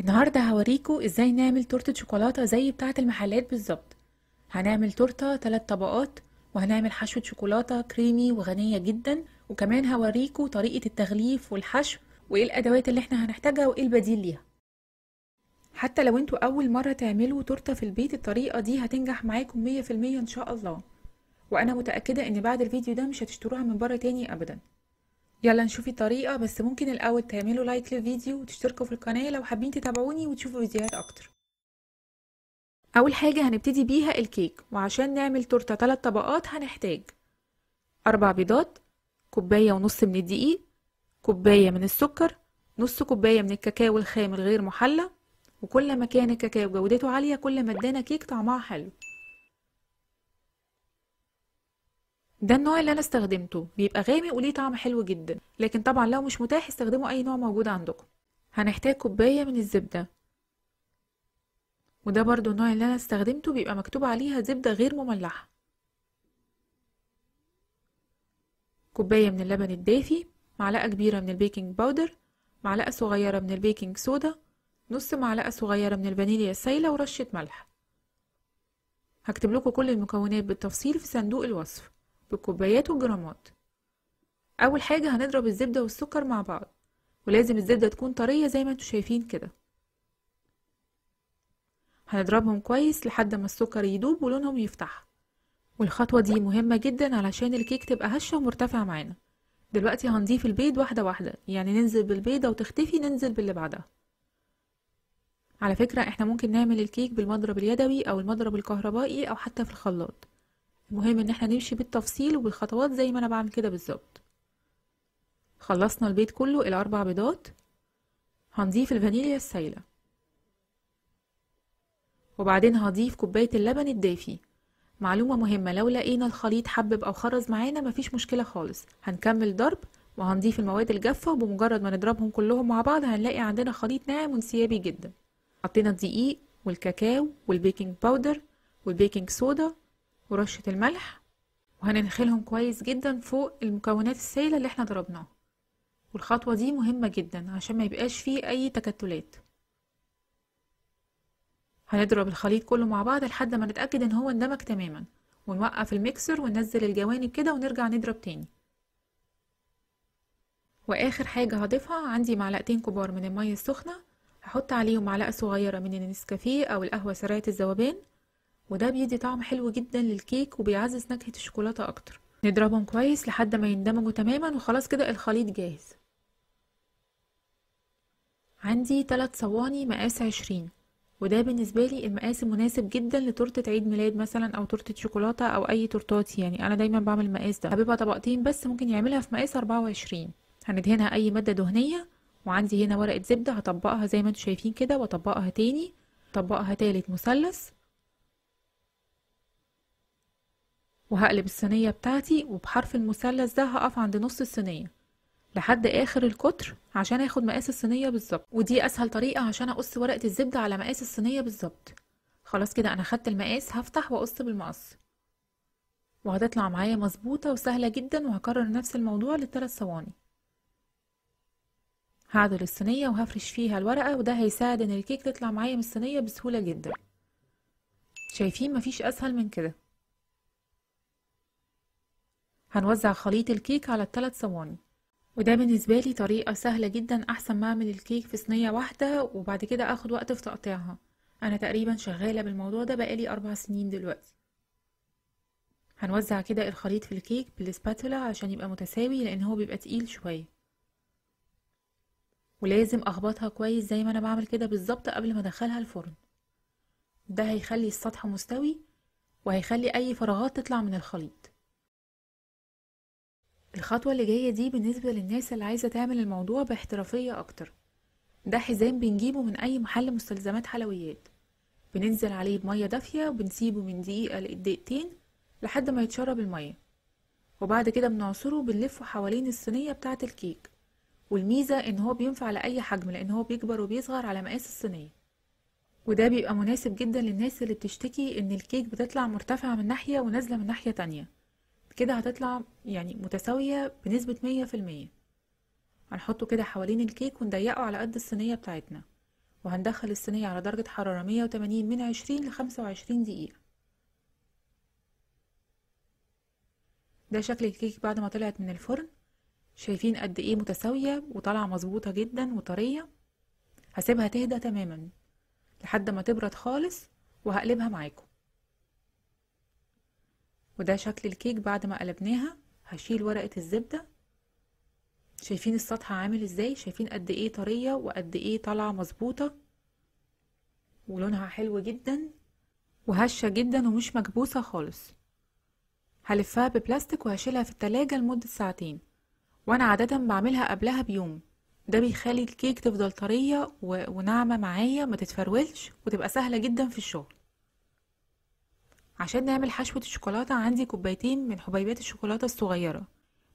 النهاردة هوريكو ازاي نعمل تورتة شوكولاتة زي بتاعة المحلات بالظبط هنعمل تورتة تلات طبقات وهنعمل حشوة شوكولاتة كريمي وغنية جدا وكمان هوريكو طريقة التغليف والحشو وايه الادوات اللي احنا هنحتاجها وايه البديل ليها حتى لو انتوا اول مرة تعملوا تورتة في البيت الطريقة دي هتنجح معاكم مية في المية ان شاء الله وانا متأكدة ان بعد الفيديو ده مش هتشتروها من بره تاني ابدا يلا نشوفي طريقه بس ممكن الاول تعملوا لايك للفيديو وتشتركوا في القناه لو حابين تتابعوني وتشوفوا فيديوهات اكتر اول حاجه هنبتدي بيها الكيك وعشان نعمل تورته ثلاث طبقات هنحتاج أربع بيضات كوبايه ونص من الدقيق كوبايه من السكر نص كوبايه من الكاكاو الخام الغير محلى وكل ما كان الكاكاو جودته عاليه كل ما ادانا كيك طعمها حلو ده النوع اللي انا استخدمته بيبقى غامق وليه طعم حلو جدا لكن طبعا لو مش متاح استخدموا اي نوع موجود عندكم هنحتاج كوبايه من الزبده وده برضو النوع اللي انا استخدمته بيبقى مكتوب عليها زبده غير مملحه كوبايه من اللبن الدافي معلقه كبيره من البيكنج باودر معلقه صغيره من البيكنج صودا نص معلقه صغيره من الفانيليا السايله ورشه ملح هكتب لكم كل المكونات بالتفصيل في صندوق الوصف بكوبايات والجرامات اول حاجه هنضرب الزبده والسكر مع بعض ولازم الزبده تكون طريه زي ما انتوا شايفين كده هنضربهم كويس لحد ما السكر يدوب ولونهم يفتح والخطوه دي مهمه جدا علشان الكيك تبقى هشه ومرتفعه معانا دلوقتي هنضيف البيض واحده واحده يعني ننزل بالبيضه وتختفي ننزل باللي بعدها على فكره احنا ممكن نعمل الكيك بالمضرب اليدوي او المضرب الكهربائي او حتى في الخلاط مهم ان احنا نمشي بالتفصيل وبالخطوات زي ما انا بعمل كده بالظبط خلصنا البيض كله الاربع بيضات هنضيف الفانيليا السايله وبعدين هضيف كوبايه اللبن الدافي معلومه مهمه لو لقينا الخليط حبب او خرز معانا مفيش مشكله خالص هنكمل ضرب وهنضيف المواد الجافه وبمجرد ما نضربهم كلهم مع بعض هنلاقي عندنا خليط ناعم وانسيابي جدا حطينا الدقيق والكاكاو والبيكنج باودر والبيكنج صودا ورشة الملح وهننخلهم كويس جدا فوق المكونات السائلة اللي احنا ضربناها والخطوة دي مهمة جدا عشان ما يبقاش فيه اي تكتلات هنضرب الخليط كله مع بعض لحد ما نتأكد ان هو اندمج تماما ونوقف الميكسر وننزل الجوانب كده ونرجع نضرب تاني واخر حاجة هضيفها عندي معلقتين كبار من المية السخنة هحط عليهم معلقة صغيرة من النسكافيه او القهوة سريعة الذوبان وده بيدي طعم حلو جدا للكيك وبيعزز نكهة الشوكولاتة أكتر نضربهم كويس لحد ما يندمجوا تماما وخلاص كده الخليط جاهز عندي تلات صواني مقاس عشرين وده بالنسبة لي المقاس المناسب جدا لتورتة عيد ميلاد مثلا او تورتة شوكولاتة او اي تورتات يعني انا دايما بعمل المقاس ده هبيبقى طبقتين بس ممكن يعملها في مقاس أربعة وعشرين هندهنها اي مادة دهنية وعندي هنا ورقة زبدة هطبقها زي ما انتوا شايفين كده واطبقها تاني طبقها تالت مثلث وهقلب الصينية بتاعتي وبحرف المثلث ده هقف عند نص الصينية لحد اخر القطر عشان اخد مقاس الصينية بالظبط ودي اسهل طريقة عشان اقص ورقة الزبدة على مقاس الصينية بالظبط خلاص كده انا خدت المقاس هفتح واقص بالمقص وهتطلع معايا مظبوطة وسهلة جدا وهكرر نفس الموضوع للثلاث صواني هعدل الصينية وهفرش فيها الورقة وده هيساعد ان الكيك تطلع معايا من الصينية بسهولة جدا شايفين مفيش اسهل من كده هنوزع خليط الكيك على الثلاث صواني وده بالنسبة لي طريقة سهلة جدا أحسن ما أعمل الكيك في صينية واحدة وبعد كده أخد وقت في تقطيعها أنا تقريبا شغالة بالموضوع ده بقالي أربع سنين دلوقتي هنوزع كده الخليط في الكيك بالسباتولا عشان يبقى متساوي لأن هو بيبقى تقيل شوية ولازم أخبطها كويس زي ما أنا بعمل كده بالظبط قبل ما أدخلها الفرن ده هيخلي السطح مستوي وهيخلي أي فراغات تطلع من الخليط الخطوة اللي جاية دي بالنسبة للناس اللي عايزة تعمل الموضوع باحترافية أكتر ده حزام بنجيبه من أي محل مستلزمات حلويات بننزل عليه بمية دافية وبنسيبه من دقيقة لدقيقتين لحد ما يتشرب المية وبعد كده بنعصره وبنلفه حوالين الصينية بتاعة الكيك والميزة ان هو بينفع لأي حجم لأن هو بيكبر وبيصغر على مقاس الصينية وده بيبقى مناسب جدا للناس اللي بتشتكي ان الكيك بتطلع مرتفعة من ناحية ونازلة من ناحية تانية كده هتطلع يعني متساوية بنسبة مية في المية هنحطه كده حوالين الكيك ونضيقه على قد الصينية بتاعتنا وهندخل الصينية على درجة حرارة مية وتمانين من عشرين لخمسة وعشرين دقيقة ده شكل الكيك بعد ما طلعت من الفرن شايفين قد ايه متساوية وطالعة مظبوطة جدا وطرية هسيبها تهدى تماما لحد ما تبرد خالص وهقلبها معاكم وده شكل الكيك بعد ما قلبناها هشيل ورقة الزبدة شايفين السطح عامل ازاي شايفين قد ايه طرية وقد ايه طالعة مظبوطة ولونها حلو جدا وهشة جدا ومش مكبوسة خالص هلفها ببلاستيك وهشيلها في التلاجة لمدة ساعتين وانا عادة بعملها قبلها بيوم ده بيخلي الكيك تفضل طرية وناعمة معايا ما تتفرولش وتبقى سهلة جدا في الشغل عشان نعمل حشوة الشوكولاتة عندي كوبايتين من حبيبات الشوكولاتة الصغيرة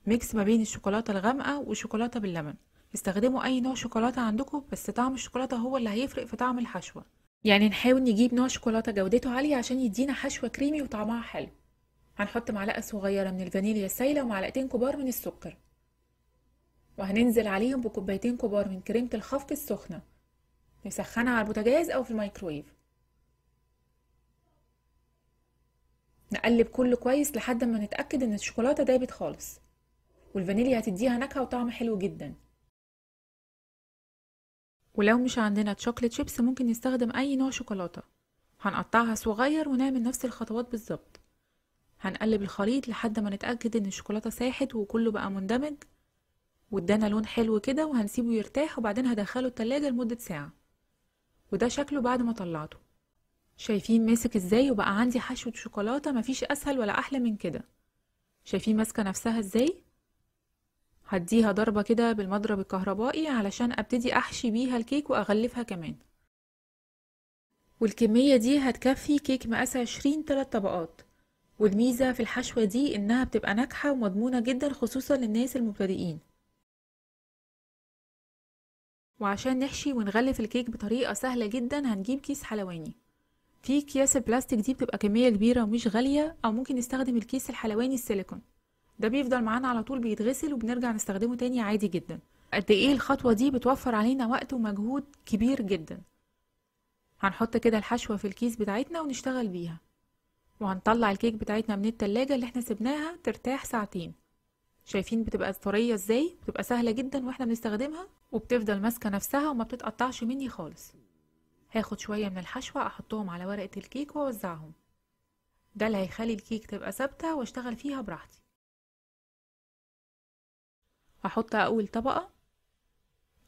ميكس ما بين الشوكولاتة الغامقة والشوكولاتة باللبن استخدموا أي نوع شوكولاتة عندكم بس طعم الشوكولاتة هو اللي هيفرق في طعم الحشوة يعني نحاول نجيب نوع شوكولاتة جودته عالية عشان يدينا حشوة كريمي وطعمها حلو هنحط معلقة صغيرة من الفانيليا السايلة ومعلقتين كبار من السكر وهننزل عليهم بكوبايتين كبار من كريمة الخفق السخنة نسخنها على البوتاجاز أو في الميكرويف نقلب كله كويس لحد ما نتأكد ان الشوكولاتة دابت خالص والفانيليا هتديها نكهة وطعم حلو جدا ولو مش عندنا تشوكلت شيبس ممكن نستخدم اي نوع شوكولاتة هنقطعها صغير ونعمل نفس الخطوات بالظبط هنقلب الخليط لحد ما نتأكد ان الشوكولاتة ساحت وكله بقى مندمج وادانا لون حلو كده وهنسيبه يرتاح وبعدين هدخله التلاجة لمدة ساعة وده شكله بعد ما طلعته شايفين ماسك ازاي وبقى عندي حشوة شوكولاتة مفيش اسهل ولا احلى من كده شايفين ماسكة نفسها ازاي هديها ضربة كده بالمضرب الكهربائي علشان ابتدي احشي بيها الكيك واغلفها كمان والكمية دي هتكفي كيك مقاس عشرين تلات طبقات والميزة في الحشوة دي انها بتبقى ناجحة ومضمونة جدا خصوصا للناس المبتدئين وعشان نحشي ونغلف الكيك بطريقة سهلة جدا هنجيب كيس حلواني في اكياس البلاستيك دي بتبقى كميه كبيره ومش غاليه او ممكن نستخدم الكيس الحلواني السيليكون ده بيفضل معانا على طول بيتغسل وبنرجع نستخدمه تاني عادي جدا قد ايه الخطوه دي بتوفر علينا وقت ومجهود كبير جدا هنحط كده الحشوه في الكيس بتاعتنا ونشتغل بيها وهنطلع الكيك بتاعتنا من التلاجة اللي احنا سبناها ترتاح ساعتين شايفين بتبقى طرية ازاي بتبقى سهلة جدا واحنا بنستخدمها وبتفضل ماسكة نفسها وما بتتقطعش مني خالص هاخد شوية من الحشوة احطهم على ورقة الكيك واوزعهم ده اللي هيخلي الكيك تبقى ثابتة واشتغل فيها براحتي هحط اول طبقة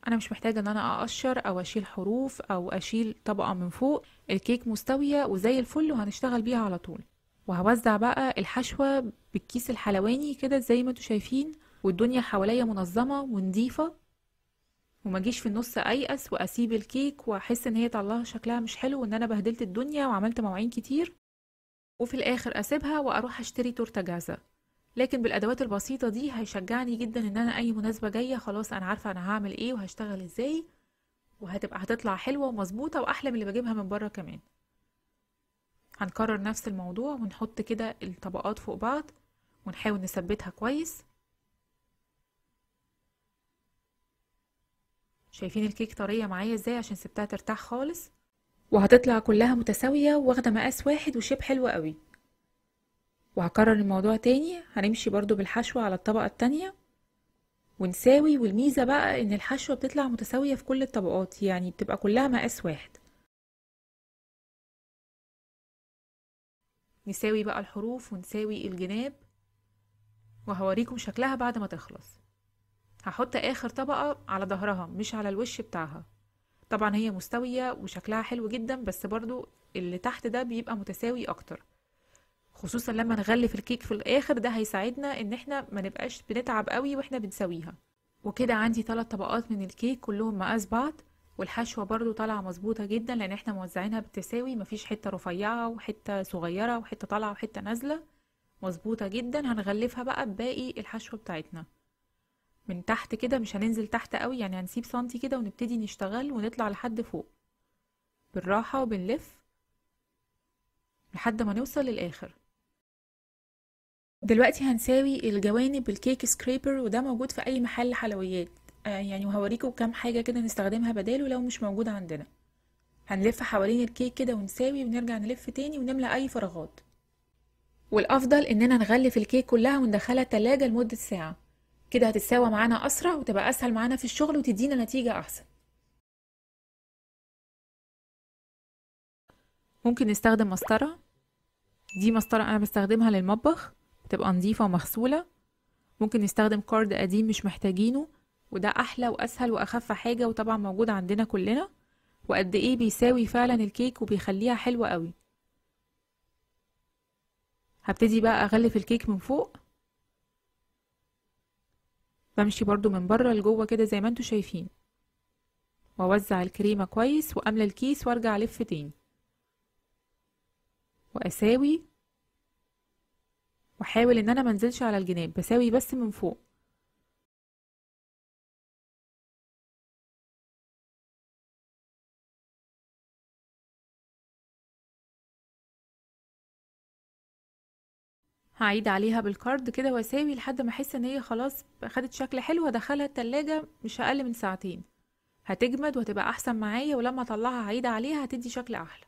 انا مش محتاجة ان انا اقشر او اشيل حروف او اشيل طبقة من فوق الكيك مستوية وزي الفل وهنشتغل بيها على طول وهوزع بقى الحشوة بالكيس الحلواني كده زي ما انتوا شايفين والدنيا حواليا منظمة ونضيفة وما اجيش في النص ايأس واسيب الكيك واحس ان هي طلعها شكلها مش حلو وان انا بهدلت الدنيا وعملت مواعين كتير وفي الاخر اسيبها واروح اشتري تورته جاهزه لكن بالادوات البسيطه دي هيشجعني جدا ان انا اي مناسبه جايه خلاص انا عارفه انا هعمل ايه وهشتغل ازاي وهتبقى هتطلع حلوه ومظبوطه واحلى من اللي بجيبها من بره كمان هنكرر نفس الموضوع ونحط كده الطبقات فوق بعض ونحاول نثبتها كويس شايفين الكيك طرية معايا ازاي عشان سبتها ترتاح خالص وهتطلع كلها متساوية واخدة مقاس واحد وشيب حلو قوي وهكرر الموضوع تاني هنمشي برضو بالحشو على الطبقة التانية ونساوي والميزة بقى ان الحشوة بتطلع متساوية في كل الطبقات يعني بتبقى كلها مقاس واحد نساوي بقى الحروف ونساوي الجناب وهوريكم شكلها بعد ما تخلص هحط آخر طبقة على ظهرها مش على الوش بتاعها طبعا هي مستوية وشكلها حلو جدا بس برضو اللي تحت ده بيبقى متساوي أكتر خصوصا لما نغلف الكيك في الآخر ده هيساعدنا إن احنا ما نبقاش بنتعب قوي واحنا بنسويها وكده عندي ثلاث طبقات من الكيك كلهم مقاس بعض والحشوة برضو طالعة مظبوطة جدا لأن احنا موزعينها بالتساوي مفيش حتة رفيعة وحتة صغيرة وحتة طالعة وحتة نازلة مظبوطة جدا هنغلفها بقى بباقي الحشوة بتاعتنا من تحت كده مش هننزل تحت قوي يعني هنسيب سنتي كده ونبتدي نشتغل ونطلع لحد فوق بالراحة وبنلف لحد ما نوصل للآخر دلوقتي هنساوي الجوانب الكيك سكريبر وده موجود في أي محل حلويات آه، يعني وهوريكم كام حاجة كده نستخدمها بداله لو مش موجود عندنا هنلف حوالين الكيك كده ونساوي ونرجع نلف تاني ونملى أي فراغات والأفضل إننا نغلف الكيك كلها وندخلها تلاجة لمدة ساعة كده هتتساوى معانا أسرع وتبقى أسهل معانا في الشغل وتدينا نتيجة أحسن ممكن نستخدم مسطرة دي مسطرة أنا بستخدمها للمطبخ تبقى نظيفة ومغسولة ممكن نستخدم كارد قديم مش محتاجينه وده أحلى وأسهل وأخف حاجة وطبعا موجود عندنا كلنا وقد إيه بيساوي فعلا الكيك وبيخليها حلوة قوي هبتدي بقى أغلف الكيك من فوق بمشي برضو من بره لجوه كده زي ما انتوا شايفين واوزع الكريمه كويس واملى الكيس وارجع الف تاني واساوي واحاول ان انا منزلش على الجناب بساوي بس من فوق هعيد عليها بالكارد كده واساوي لحد ما احس ان هي خلاص خدت شكل حلو وادخلها التلاجة مش اقل من ساعتين هتجمد وهتبقى احسن معايا ولما اطلعها هعيد عليها هتدي شكل احلى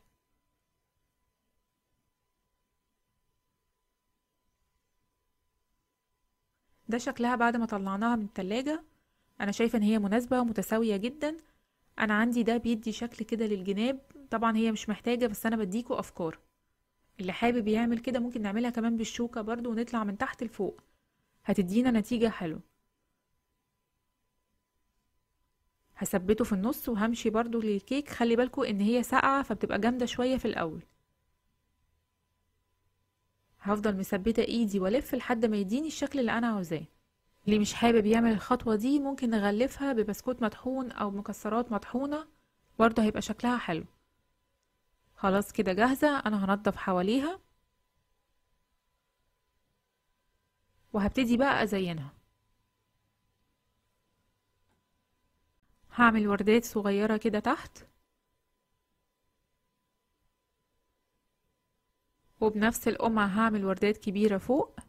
ده شكلها بعد ما طلعناها من التلاجة انا شايفة ان هي مناسبة ومتساوية جدا انا عندي ده بيدي شكل كده للجناب طبعا هي مش محتاجة بس انا بديكوا افكار اللي حابب يعمل كده ممكن نعملها كمان بالشوكة برضو ونطلع من تحت لفوق هتدينا نتيجة حلوة هثبته في النص وهمشي برضو للكيك خلي بالكو ان هي ساقعة فبتبقى جامدة شوية في الاول هفضل مثبتة ايدي والف لحد ما يديني الشكل اللي انا عاوزاه اللي مش حابب يعمل الخطوة دي ممكن نغلفها ببسكوت مطحون او مكسرات مطحونة برضو هيبقى شكلها حلو خلاص كده جاهزة انا هنضف حواليها وهبتدي بقى ازينها هعمل وردات صغيرة كده تحت وبنفس القمع هعمل وردات كبيرة فوق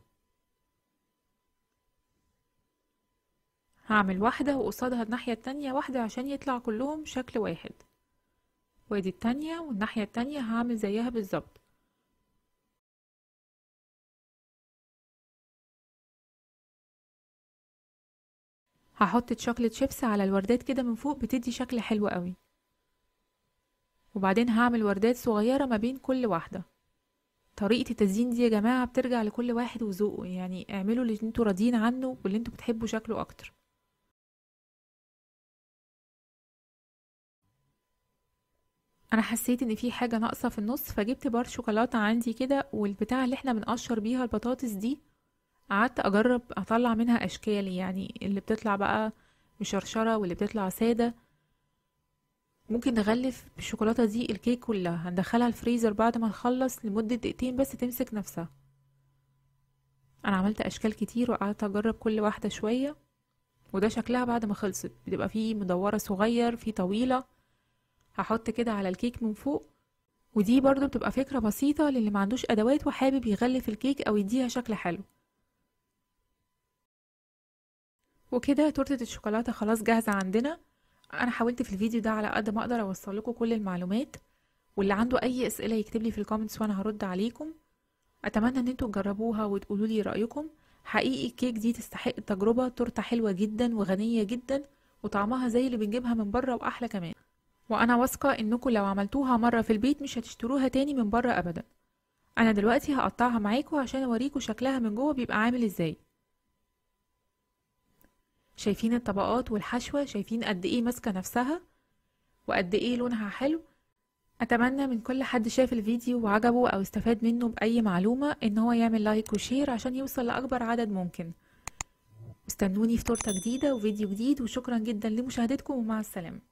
هعمل واحدة وقصادها الناحية التانية واحدة عشان يطلع كلهم شكل واحد وادي التانية والناحية التانية هعمل زيها بالظبط هحط تشوكلت شيبس على الوردات كده من فوق بتدي شكل حلو قوي وبعدين هعمل وردات صغيرة ما بين كل واحدة طريقة التزيين دي يا جماعة بترجع لكل واحد وذوقه يعني اعملوا اللي انتوا راضيين عنه واللي انتوا بتحبوا شكله اكتر انا حسيت ان في حاجه ناقصه في النص فجبت بار شوكولاته عندي كده والبتاع اللي احنا بنقشر بيها البطاطس دي قعدت اجرب اطلع منها اشكال يعني اللي بتطلع بقى مشرشره واللي بتطلع ساده ممكن نغلف بالشوكولاته دي الكيك كلها هندخلها الفريزر بعد ما نخلص لمده دقيقتين بس تمسك نفسها انا عملت اشكال كتير وقعدت اجرب كل واحده شويه وده شكلها بعد ما خلصت بتبقى فيه مدوره صغير فيه طويله هحط كده على الكيك من فوق ودي برضو بتبقى فكرة بسيطة للي ما عندوش أدوات وحابب يغلف الكيك أو يديها شكل حلو وكده تورتة الشوكولاتة خلاص جاهزة عندنا أنا حاولت في الفيديو ده على قد ما أقدر أوصل لكم كل المعلومات واللي عنده أي أسئلة يكتب لي في الكومنتس وأنا هرد عليكم أتمنى أن انتوا تجربوها وتقولوا لي رأيكم حقيقي الكيك دي تستحق التجربة تورتة حلوة جدا وغنية جدا وطعمها زي اللي بنجيبها من بره وأحلى كمان وأنا واثقة إنكم لو عملتوها مرة في البيت مش هتشتروها تاني من بره أبدا أنا دلوقتي هقطعها معاكم عشان أوريكم شكلها من جوه بيبقى عامل إزاي شايفين الطبقات والحشوة شايفين قد إيه ماسكة نفسها وقد إيه لونها حلو أتمنى من كل حد شاف الفيديو وعجبه أو استفاد منه بأي معلومة إن هو يعمل لايك وشير عشان يوصل لأكبر عدد ممكن استنوني في تورته جديدة وفيديو جديد وشكرا جدا لمشاهدتكم ومع السلامة